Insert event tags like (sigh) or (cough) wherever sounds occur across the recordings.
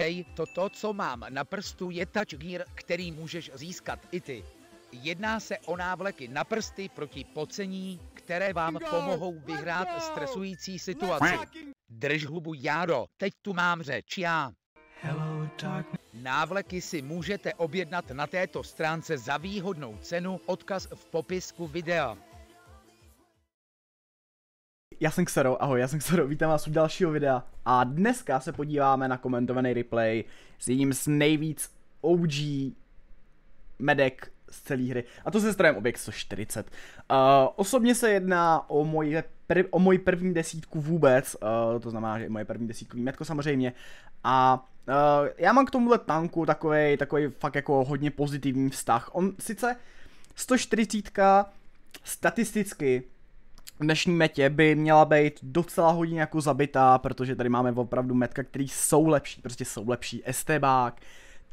Hej, toto, co mám na prstu, je touch gear, který můžeš získat i ty. Jedná se o návleky na prsty proti pocení, které vám pomohou vyhrát stresující situaci. Drž hubu, Járo, teď tu mám řeč já. Hello, Návleky si můžete objednat na této stránce za výhodnou cenu, odkaz v popisku videa. Já jsem Xero, ahoj, já jsem Xero, vítám vás u dalšího videa a dneska se podíváme na komentovaný replay s jedním z nejvíc OG medek z celé hry a to se strojem objekt 140. Uh, eh, osobně se jedná o moje prv, o moji první desítku vůbec, uh, to znamená, že i moje první desítkový metko samozřejmě a uh, já mám k tomuhle tanku takový takovej fakt jako hodně pozitivní vztah. On sice 140 statisticky v dnešní metě by měla být docela hodně jako zabitá, protože tady máme opravdu metka, který jsou lepší, prostě jsou lepší. STBák,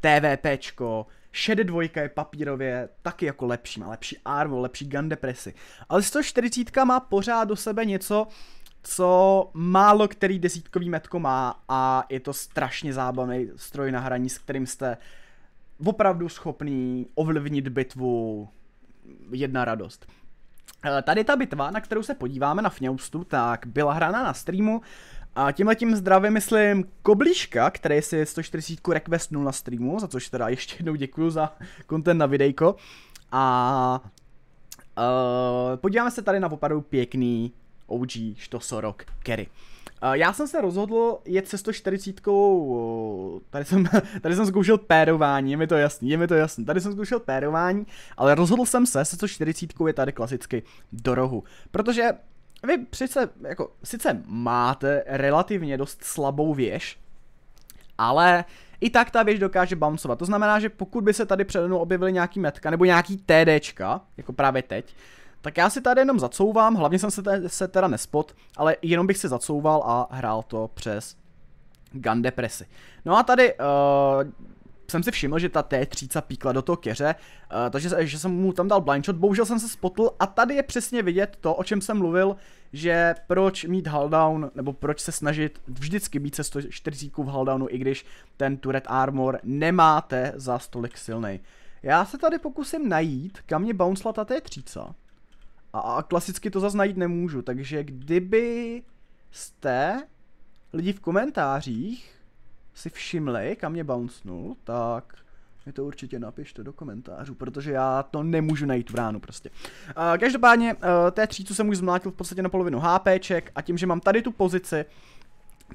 TVPčko, šede dvojka je papírově taky jako lepší, má lepší armo, lepší gun depresy. Ale 140 má pořád do sebe něco, co málo který desítkový metko má a je to strašně zábavný stroj na hraní, s kterým jste opravdu schopný ovlivnit bitvu jedna radost. Eh, tady ta bitva, na kterou se podíváme na Fňoustu, tak byla hrána na streamu a tím zdravím myslím Koblíška, který si 140 requestnul na streamu, za což teda ještě jednou děkuju za content na videjko. A uh, podíváme se tady na opravdu pěkný OG Štosorok Kerry. Eh, já jsem se rozhodl jet se 140. Eh, tady jsem, (laughs) tady jsem zkoušel pérování, je mi to jasný, je mi to jasný. Tady jsem zkoušel pérování, ale rozhodl jsem se, se 140 je tady klasicky do rohu. Protože vy přece, jako, sice máte relativně dost slabou věž, ale i tak ta věž dokáže bouncovat. To znamená, že pokud by se tady přede mnou objevily nějaký metka nebo nějaký TDčka, jako právě teď, tak já si tady jenom zacouvám, hlavně jsem se, te, se teda nespot, ale jenom bych si zacouval a hrál to přes Gun Depressy. No a tady uh, jsem si všiml, že ta T30 píkla do toho keře, uh, takže že jsem mu tam dal blindshot, bohužel jsem se spotl a tady je přesně vidět to, o čem jsem mluvil, že proč mít haldown, nebo proč se snažit vždycky být se 140 v haldownu, i když ten turret armor nemáte za stolik silnej. Já se tady pokusím najít, kam mě bouncela ta T30. A, a klasicky to zaznajít nemůžu, takže kdyby jste lidi v komentářích si všimli, kam mě bouncnul, tak mi to určitě napište do komentářů, protože já to nemůžu najít v ránu prostě. Uh, každopádně uh, té třícu jsem už zmlátil v podstatě na polovinu HPček a tím, že mám tady tu pozici,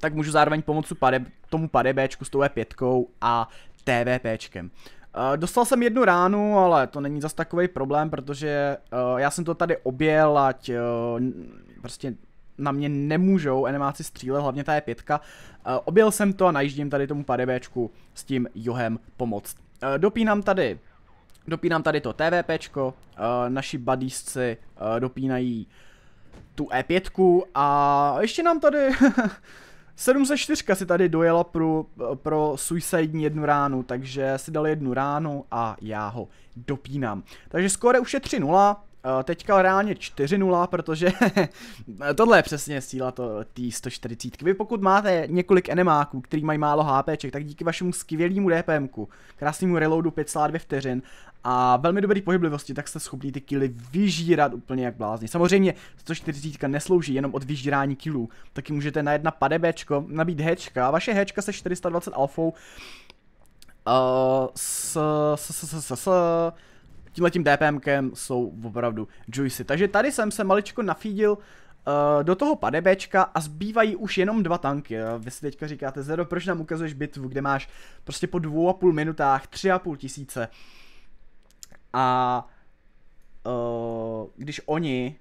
tak můžu zároveň pomoci pade, tomu pade s tou E5 a TVPčkem. Uh, dostal jsem jednu ránu, ale to není zas takový problém, protože uh, já jsem to tady objel, ať uh, prostě na mě nemůžou animáci střílet, hlavně ta je pětka. Uh, objel jsem to a najíždím tady tomu padebéčku s tím johem pomoct. Uh, dopínám tady Dopínám tady to TVPčko, uh, naši badísci uh, dopínají tu E5 a ještě nám tady (laughs) 704 si tady dojela pro, pro suicidní jednu ránu, takže si dal jednu ránu a já ho dopínám. Takže skóre už je 3-0, eh, teďka reálně 4-0, protože (laughs) tohle je přesně síla to tý 140. Vy pokud máte několik enemáků, který mají málo HPček, tak díky vašemu skvělému DPMku, krásnému reloadu 5,2 vteřin a velmi dobrý pohyblivosti, tak jste schopni ty kily vyžírat úplně jak blázni. Samozřejmě 140 neslouží jenom od vyžírání kilů, taky můžete na jedna pade Bčko, nabít Hčka, vaše Hčka se 420 alfou uh, s, s, s, s, s, s DPMkem jsou opravdu juicy. Takže tady jsem se maličko nafídil Uh, do toho padebečka a zbývají už jenom dva tanky. Eh, vy si teďka říkáte, Zero, proč nám ukazuješ bitvu, kde máš prostě po dvou a půl minutách tři a půl tisíce a uh, když oni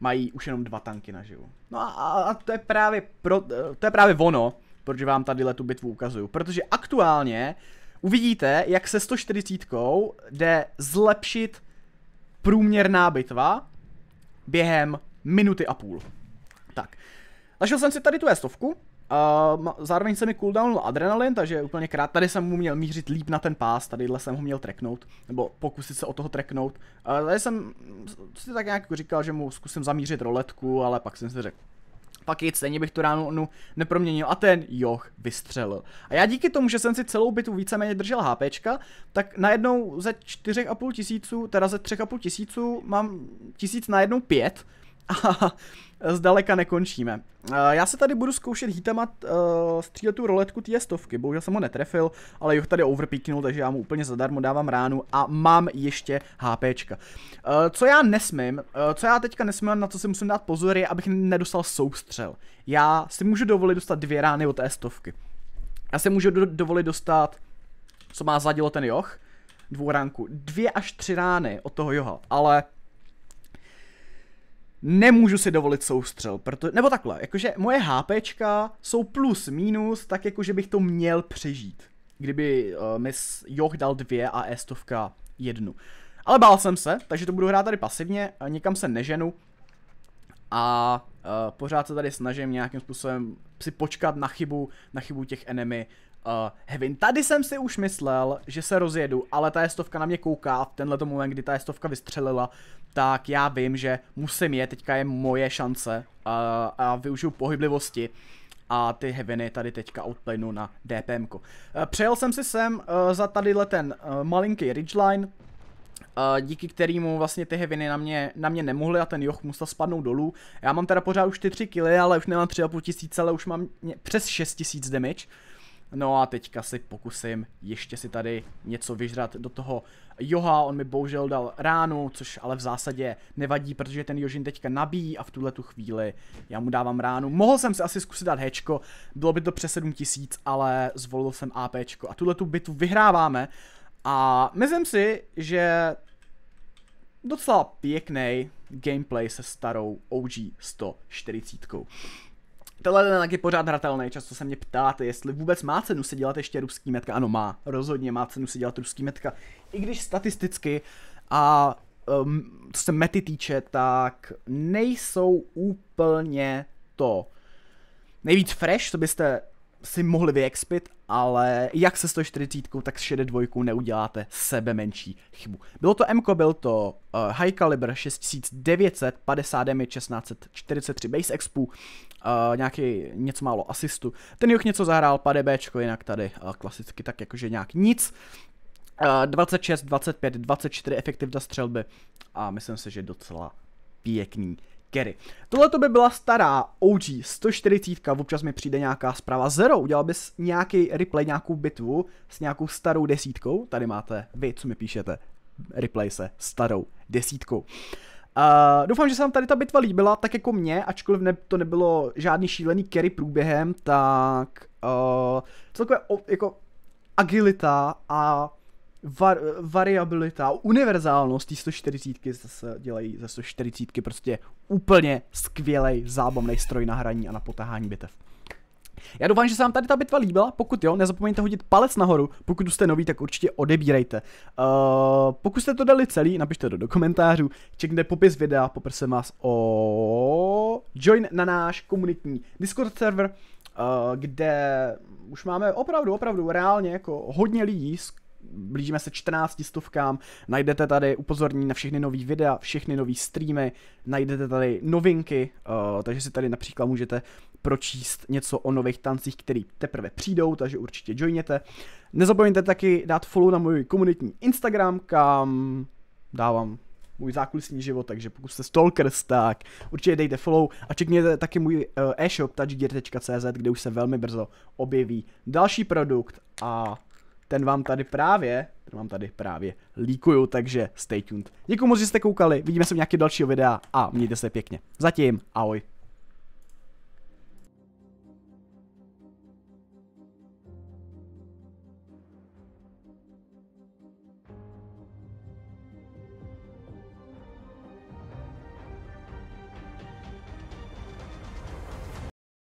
mají už jenom dva tanky naživu. No a, a to, je právě pro, eh, to je právě ono, proč vám tady tu bitvu ukazuju. Protože aktuálně uvidíte, jak se 140 jde zlepšit průměrná bitva během minuty a půl. Tak. Našel jsem si tady tu stovku, Ehm, zároveň se mi cooldownul adrenalin, takže úplně krát. Tady jsem mu měl mířit líp na ten pás, tadyhle jsem ho měl treknout, nebo pokusit se o toho treknout. Uh, ehm, tady jsem si tak nějak jako říkal, že mu zkusím zamířit roletku, ale pak jsem si řekl, pak jít stejně bych tu ránu no, neproměnil a ten joch vystřelil. A já díky tomu, že jsem si celou bitvu víceméně držel HP, tak najednou ze 4,5 tisíců, teda ze 3,5 tisíců mám tisíc na jednou pět a (laughs) zdaleka nekončíme. Eh, já se tady budu zkoušet hitamat uh, eh, střílet tu roletku té stovky, bohužel jsem ho netrefil, ale jo, tady overpíknul, takže já mu úplně zadarmo dávám ránu a mám ještě HPčka. Uh, eh, co já nesmím, uh, co já teďka nesmím, na co si musím dát pozor, je, abych nedostal soustřel. Já si můžu dovolit dostat dvě rány od té stovky. Já si můžu do dovolit dostat, co má zadělo ten joch, dvou ránku, dvě až tři rány od toho joha, ale nemůžu si dovolit soustřel, proto, nebo takhle, jakože moje HPčka jsou plus minus, tak jakože bych to měl přežít. Kdyby uh, eh, mi Joch dal dvě a e jednu. Ale bál jsem se, takže to budu hrát tady pasivně, nikam se neženu. A uh, pořád se tady snažím nějakým způsobem si počkat na chybu, na chybu těch enemy Uh, Hevin, tady jsem si už myslel, že se rozjedu, ale ta jestovka na mě kouká v tenhle moment, kdy ta jestovka vystřelila, tak já vím, že musím je, teďka je moje šance uh, a využiju pohyblivosti a ty Heviny tady teďka outplaynu na DPM. Uh, eh, přejel jsem si sem uh, za tadyhle ten uh, malinký ridgeline, Uh, díky kterému vlastně ty heviny na mě, na mě nemohly a ten joch musel spadnout dolů. Já mám teda pořád už ty 3 kily, ale už nemám 3,5 tisíce, ale už mám přes 6 tisíc damage. Uh, No a teďka si pokusím ještě si tady něco vyžrat do toho Joha, on mi bohužel dal ránu, což ale v zásadě nevadí, protože ten Jožin teďka nabíjí a v tuhle tu chvíli já mu dávám ránu. Mohl jsem si asi zkusit dát hečko, bylo by to přes 7000, ale zvolil jsem APčko a tuhle tu bitvu vyhráváme a myslím si, že docela pěkný gameplay se starou OG 140. Tenhle ten je pořád hratelný, často se mě ptáte, jestli vůbec má cenu si dělat ještě ruský metka. Ano, má, rozhodně má cenu si dělat ruský metka. I když statisticky a um, co se mety týče, tak nejsou úplně to nejvíc fresh, co byste si mohli vyexpit, ale jak se 140, tak s 62 neuděláte sebe menší chybu. Bylo to MKO, byl to uh, High Caliber 6950 damage 1643 base expu, uh, nějaký něco málo asistu. Ten Juch něco zahrál, pade Bčko, jinak tady uh, klasicky tak jakože nějak nic. Uh, 26, 25, 24 efektivita střelby a myslím si, že docela pěkný carry. Tohle to by byla stará OG 140, občas mi přijde nějaká zpráva zero, udělal bys nějaký replay, nějakou bitvu s nějakou starou desítkou, tady máte vy, co mi píšete, replay se starou desítkou. Uh, doufám, že se vám tady ta bitva líbila, tak jako mě, ačkoliv ne, to nebylo žádný šílený carry průběhem, tak uh, eh, celkově o, jako agilita a var, variabilita, univerzálnost té 140 zase dělají ze 140 prostě úplně skvělej zábavný stroj na hraní a na potahání bitev. Já doufám, že se vám tady ta bitva líbila, pokud jo, nezapomeňte hodit palec nahoru, pokud jste nový, tak určitě odebírejte. Uh, pokud jste to dali celý, napište to do komentářů, čekněte popis videa, poprosím vás o join na náš komunitní Discord server, uh, kde už máme opravdu, opravdu reálně jako hodně lidí, blížíme se 14 stovkám, najdete tady upozornění na všechny nový videa, všechny nový streamy, najdete tady novinky, uh, takže si tady například můžete pročíst něco o nových tancích, které teprve přijdou, takže určitě joiněte. Nezapomeňte taky dát follow na můj komunitní Instagram, kam dávám můj zákulisní život, takže pokud jste stalkers, tak určitě dejte follow a čekněte taky můj eh, e-shop touchgear.cz, kde už se velmi brzo objeví další produkt a ten vám tady právě, ten vám tady právě líkuju, takže stay tuned. Děkuji moc, že jste koukali, vidíme se v nějakého dalšího videa a mějte se pěkně. Zatím, ahoj.